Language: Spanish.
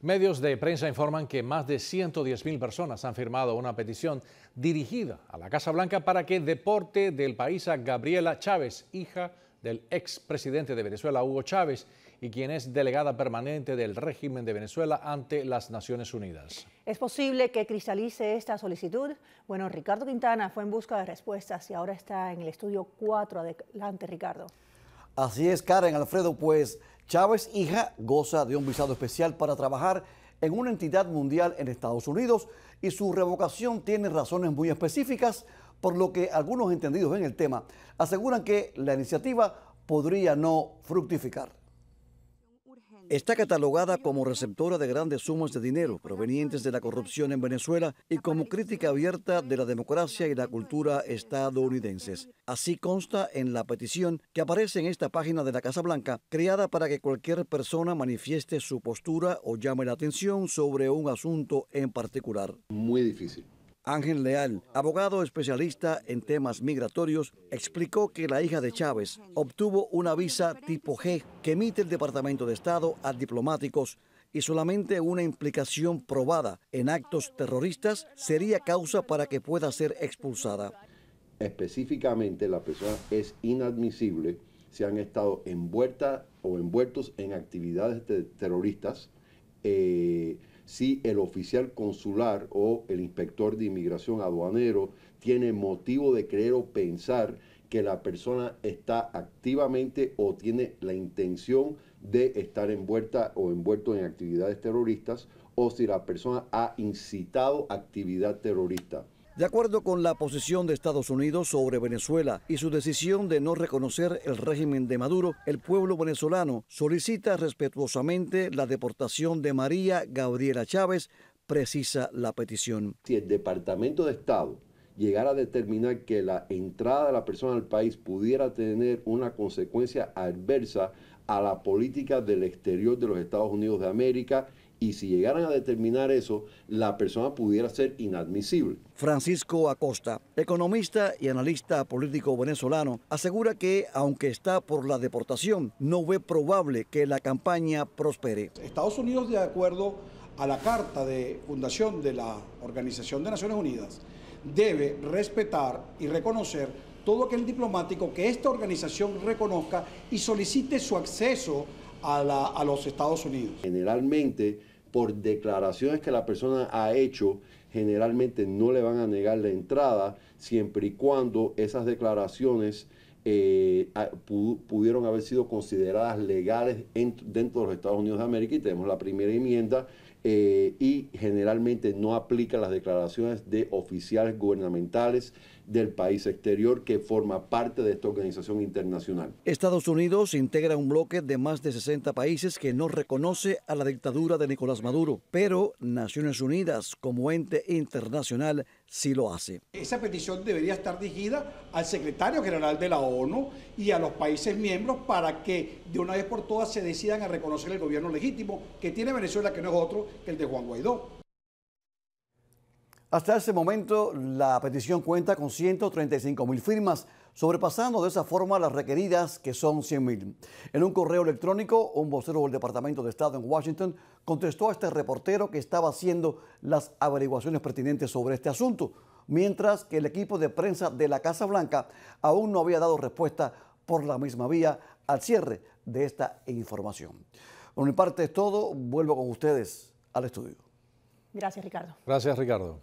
Medios de prensa informan que más de 110 mil personas han firmado una petición dirigida a la Casa Blanca para que deporte del país a Gabriela Chávez, hija del expresidente de Venezuela, Hugo Chávez, y quien es delegada permanente del régimen de Venezuela ante las Naciones Unidas. ¿Es posible que cristalice esta solicitud? Bueno, Ricardo Quintana fue en busca de respuestas y ahora está en el estudio 4. Adelante, Ricardo. Así es, Karen Alfredo, pues Chávez, hija, goza de un visado especial para trabajar en una entidad mundial en Estados Unidos y su revocación tiene razones muy específicas, por lo que algunos entendidos en el tema aseguran que la iniciativa podría no fructificar. Está catalogada como receptora de grandes sumas de dinero provenientes de la corrupción en Venezuela y como crítica abierta de la democracia y la cultura estadounidenses. Así consta en la petición que aparece en esta página de la Casa Blanca, creada para que cualquier persona manifieste su postura o llame la atención sobre un asunto en particular. Muy difícil. Ángel Leal, abogado especialista en temas migratorios, explicó que la hija de Chávez obtuvo una visa tipo G que emite el Departamento de Estado a diplomáticos y solamente una implicación probada en actos terroristas sería causa para que pueda ser expulsada. Específicamente la persona es inadmisible si han estado envueltas o envueltos en actividades terroristas. Eh, si el oficial consular o el inspector de inmigración aduanero tiene motivo de creer o pensar que la persona está activamente o tiene la intención de estar envuelta o envuelto en actividades terroristas o si la persona ha incitado actividad terrorista. De acuerdo con la posición de Estados Unidos sobre Venezuela y su decisión de no reconocer el régimen de Maduro, el pueblo venezolano solicita respetuosamente la deportación de María Gabriela Chávez, precisa la petición. Si el Departamento de Estado llegara a determinar que la entrada de la persona al país pudiera tener una consecuencia adversa a la política del exterior de los Estados Unidos de América y si llegaran a determinar eso, la persona pudiera ser inadmisible. Francisco Acosta, economista y analista político venezolano, asegura que aunque está por la deportación, no ve probable que la campaña prospere. Estados Unidos, de acuerdo a la carta de fundación de la Organización de Naciones Unidas, debe respetar y reconocer todo aquel diplomático que esta organización reconozca y solicite su acceso a, los Estados Unidos. Generalmente por declaraciones que la persona ha hecho, generalmente no le van a negar la entrada siempre y cuando esas declaraciones eh, pudieron haber sido consideradas legales dentro de los Estados Unidos de América y tenemos la primera enmienda eh, y generalmente no aplica las declaraciones de oficiales gubernamentales del país exterior que forma parte de esta organización internacional. Estados Unidos integra un bloque de más de 60 países que no reconoce a la dictadura de Nicolás Maduro, pero Naciones Unidas como ente internacional sí lo hace. Esa petición debería estar dirigida al secretario general de la ONU y a los países miembros para que de una vez por todas se decidan a reconocer el gobierno legítimo que tiene Venezuela, que no es otro el de Juan Guaidó. Hasta ese momento, la petición cuenta con 135 mil firmas, sobrepasando de esa forma las requeridas, que son 100 mil. En un correo electrónico, un vocero del Departamento de Estado en Washington contestó a este reportero que estaba haciendo las averiguaciones pertinentes sobre este asunto, mientras que el equipo de prensa de la Casa Blanca aún no había dado respuesta por la misma vía al cierre de esta información. Por mi parte es todo, vuelvo con ustedes al estudio. Gracias, Ricardo. Gracias, Ricardo.